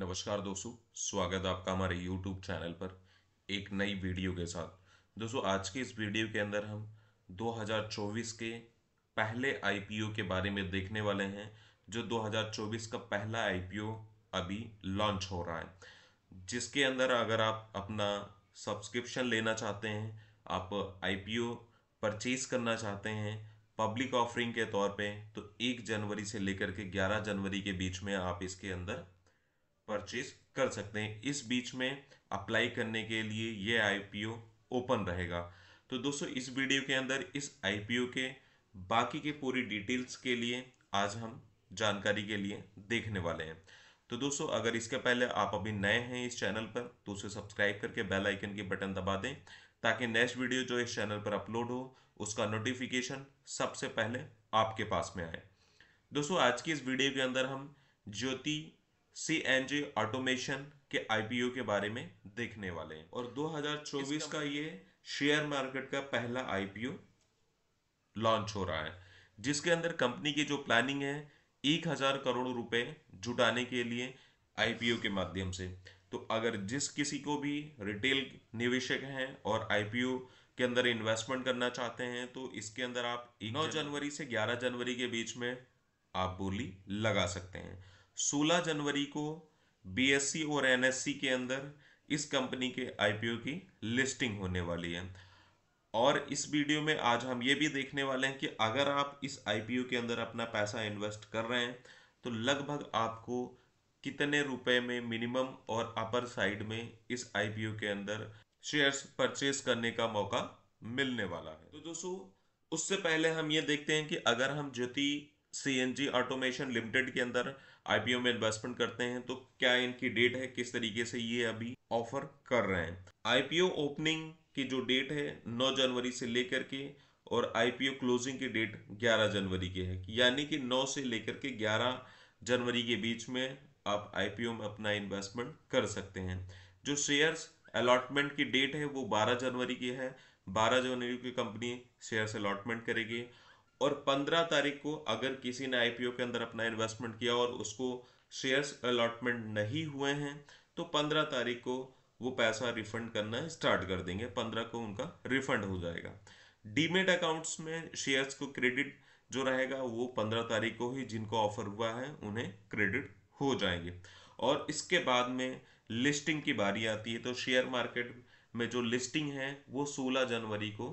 नमस्कार दोस्तों स्वागत है आपका हमारे YouTube चैनल पर एक नई वीडियो के साथ दोस्तों आज के इस वीडियो के अंदर हम 2024 के पहले आई के बारे में देखने वाले हैं जो 2024 का पहला आई अभी लॉन्च हो रहा है जिसके अंदर अगर आप अपना सब्सक्रिप्शन लेना चाहते हैं आप आई पी परचेज करना चाहते हैं पब्लिक ऑफरिंग के तौर पे तो 1 जनवरी से लेकर के 11 जनवरी के बीच में आप इसके अंदर परचेज कर सकते हैं इस बीच में अप्लाई करने के लिए ये आईपीओ ओपन रहेगा तो दोस्तों इस वीडियो के अंदर इस आईपीओ के बाकी के पूरी डिटेल्स के लिए आज हम जानकारी के लिए देखने वाले हैं तो दोस्तों अगर इसके पहले आप अभी नए हैं इस चैनल पर तो उसे सब्सक्राइब करके बेल आइकन के बटन दबा दें ताकि नेक्स्ट वीडियो जो इस चैनल पर अपलोड हो उसका नोटिफिकेशन सबसे पहले आपके पास में आए दोस्तों आज की इस वीडियो के अंदर हम Jyoti C N G automation के आईपीओ के बारे में देखने वाले हैं और 2024 का ये शेयर मार्केट का पहला आईपीओ लॉन्च हो रहा है जिसके अंदर कंपनी की जो प्लानिंग है एक हजार करोड़ रुपए जुटाने के लिए आईपीओ के माध्यम से तो अगर जिस किसी को भी रिटेल निवेशक हैं और आईपीओ के अंदर इन्वेस्टमेंट करना चाहते हैं तो इसके अंदर आप नौ जनवरी से ग्यारह जनवरी के बीच में आप बोली लगा सकते हैं 16 जनवरी को बीएससी और एनएससी के अंदर इस कंपनी के आईपीओ की लिस्टिंग होने वाली है और इस वीडियो में आज हम ये भी देखने वाले हैं कि अगर आप इस आईपीओ के अंदर अपना पैसा इन्वेस्ट कर रहे हैं तो लगभग आपको कितने रुपए में मिनिमम और अपर साइड में इस आईपीओ के अंदर शेयर्स परचेज करने का मौका मिलने वाला है तो दोस्तों उससे पहले हम ये देखते हैं कि अगर हम Jyoti C N G automation limited के अंदर आईपीओ में इन्वेस्टमेंट करते हैं तो क्या इनकी डेट है किस तरीके से ये अभी ऑफर कर रहे हैं आईपीओ ओपनिंग की जो डेट है 9 जनवरी से लेकर के और आईपीओ क्लोजिंग की डेट 11 जनवरी की है यानी कि 9 से लेकर के 11 जनवरी के बीच में आप आईपीओ में अपना इन्वेस्टमेंट कर सकते हैं जो शेयर्स अलॉटमेंट की डेट है वो 12 जनवरी की है 12 जनवरी की कंपनी शेयर्स अलॉटमेंट करेगी और 15 तारीख को अगर किसी ने आईपीओ के अंदर अपना इन्वेस्टमेंट किया और उसको शेयर्स अलॉटमेंट नहीं हुए हैं तो 15 तारीख को वो पैसा रिफंड करना स्टार्ट कर देंगे 15 को उनका रिफंड हो जाएगा डीमेट अकाउंट्स में शेयर्स को क्रेडिट जो रहेगा वो पंद्रह तारीख को ही जिनको ऑफर हुआ है उन्हें क्रेडिट हो जाएंगे और इसके बाद में लिस्टिंग की बारी आती है तो शेयर मार्केट में जो लिस्टिंग है वो सोलह जनवरी को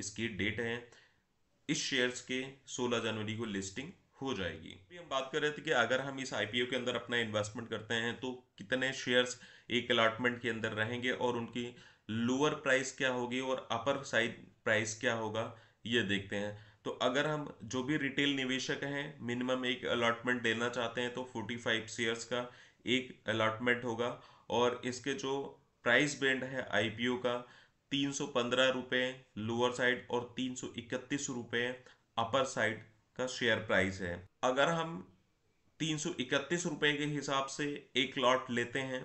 इसकी डेट है इस शेयर्स के 16 जनवरी को लिस्टिंग हो जाएगी अभी हम बात कर रहे थे कि अगर हम इस आईपीओ के अंदर अपना इन्वेस्टमेंट करते हैं तो कितने शेयर्स एक अलाटमेंट के अंदर रहेंगे और उनकी लोअर प्राइस क्या होगी और अपर साइड प्राइस क्या होगा ये देखते हैं तो अगर हम जो भी रिटेल निवेशक हैं मिनिमम एक अलाटमेंट देना चाहते हैं तो 45 शेयर्स का एक अलाटमेंट होगा और इसके जो प्राइस बैंड है आईपीओ का तीन सौ पंद्रह रुपये लोअर साइड और तीन सौ इकतीस रुपये अपर साइड का शेयर प्राइस है अगर हम तीन सौ इकतीस रुपये के हिसाब से एक लॉट लेते हैं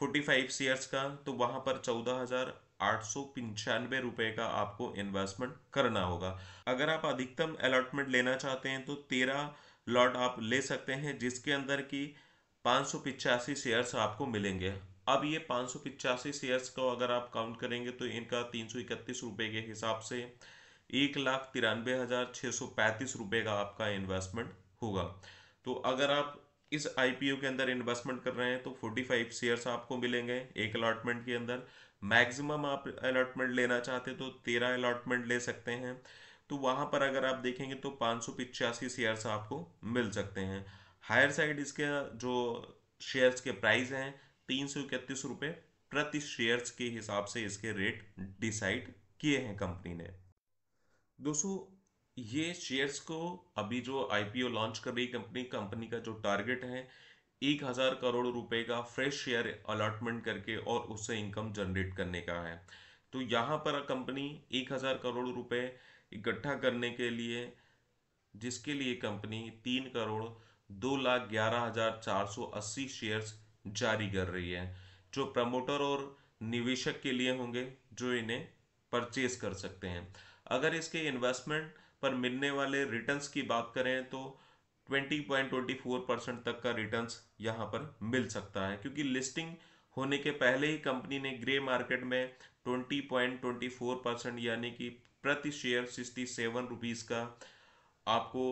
फोर्टी फाइव शेयर्स का तो वहाँ पर चौदह हज़ार आठ सौ पंचानवे रुपये का आपको इन्वेस्टमेंट करना होगा अगर आप अधिकतम अलॉटमेंट लेना चाहते हैं तो तेरह लॉट आप ले सकते हैं जिसके अंदर की पाँच सौ पिचासी शेयर्स आपको मिलेंगे अब ये पाँच शेयर्स को अगर आप काउंट करेंगे तो इनका तीन रुपए के हिसाब से एक लाख तिरानवे हज़ार छः सौ पैंतीस रुपये का आपका इन्वेस्टमेंट होगा तो अगर आप इस आईपीओ के अंदर इन्वेस्टमेंट कर रहे हैं तो 45 शेयर्स आपको मिलेंगे एक अलाटमेंट के अंदर मैक्सिमम आप अलाटमेंट लेना चाहते तो तेरह अलाटमेंट ले सकते हैं तो वहाँ पर अगर आप देखेंगे तो पाँच सौ पिचासी शेयर्स आपको मिल सकते हैं हायर साइड इसके जो शेयर्स के प्राइस हैं तीन सौ इकतीस रुपए प्रति शेयर्स के हिसाब से इसके रेट डिसाइड किए हैं कंपनी ने दोस्तों ये शेयर्स को अभी जो आईपीओ लॉन्च कर रही कंपनी कंपनी का जो टारगेट है एक हजार करोड़ रुपए का फ्रेश शेयर अलॉटमेंट करके और उससे इनकम जनरेट करने का है तो यहां पर कंपनी एक हजार करोड़ रुपए इकट्ठा करने के लिए जिसके लिए कंपनी तीन करोड़ दो लाख ग्यारह हजार चार सौ अस्सी शेयर्स जारी कर रही है जो प्रमोटर और निवेशक के लिए होंगे जो इन्हें परचेज कर सकते हैं अगर इसके इन्वेस्टमेंट पर मिलने वाले रिटर्न्स की बात करें तो 20.24 परसेंट तक का रिटर्न्स यहाँ पर मिल सकता है क्योंकि लिस्टिंग होने के पहले ही कंपनी ने ग्रे मार्केट में 20.24 परसेंट यानी कि प्रति शेयर सिक्सटी सेवन रुपीज़ का आपको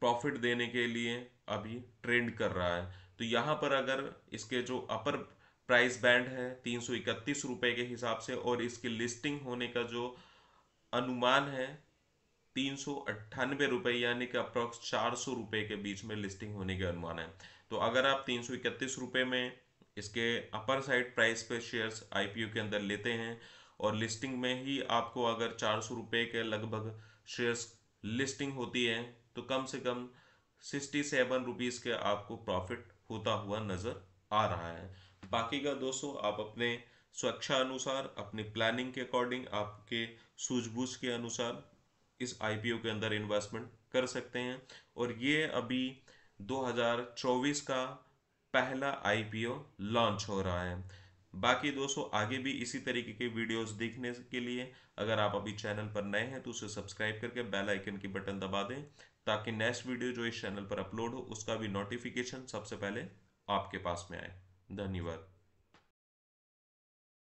प्रॉफिट देने के लिए अभी ट्रेंड कर रहा है तो यहाँ पर अगर इसके जो अपर प्राइस बैंड है तीन सौ इकतीस के हिसाब से और इसकी लिस्टिंग होने का जो अनुमान है तीन सौ अट्ठानवे रुपए यानी कि अप्रॉक्स चार सौ रुपए के बीच में लिस्टिंग होने के अनुमान है तो अगर आप तीन सौ इकतीस रुपये में इसके अपर साइड प्राइस पे शेयर्स आईपीओ के अंदर लेते हैं और लिस्टिंग में ही आपको अगर चार सौ रुपये के लगभग शेयर्स लिस्टिंग होती है तो कम से कम सिक्सटी सेवन रुपीज़ के आपको प्रॉफिट होता हुआ नज़र आ रहा है बाकी का दोस्तों आप अपने स्वेच्छा अनुसार अपनी प्लानिंग के अकॉर्डिंग आपके सूझबूझ के अनुसार इस आईपीओ के अंदर इन्वेस्टमेंट कर सकते हैं और ये अभी 2024 का पहला आईपीओ लॉन्च हो रहा है बाकी दोस्तों आगे भी इसी तरीके के वीडियोस देखने के लिए अगर आप अभी चैनल पर नए हैं तो उसे सब्सक्राइब करके बेल आइकन की बटन दबा दें ताकि नेक्स्ट वीडियो जो इस चैनल पर अपलोड हो उसका भी नोटिफिकेशन सबसे पहले आपके पास में आए धन्यवाद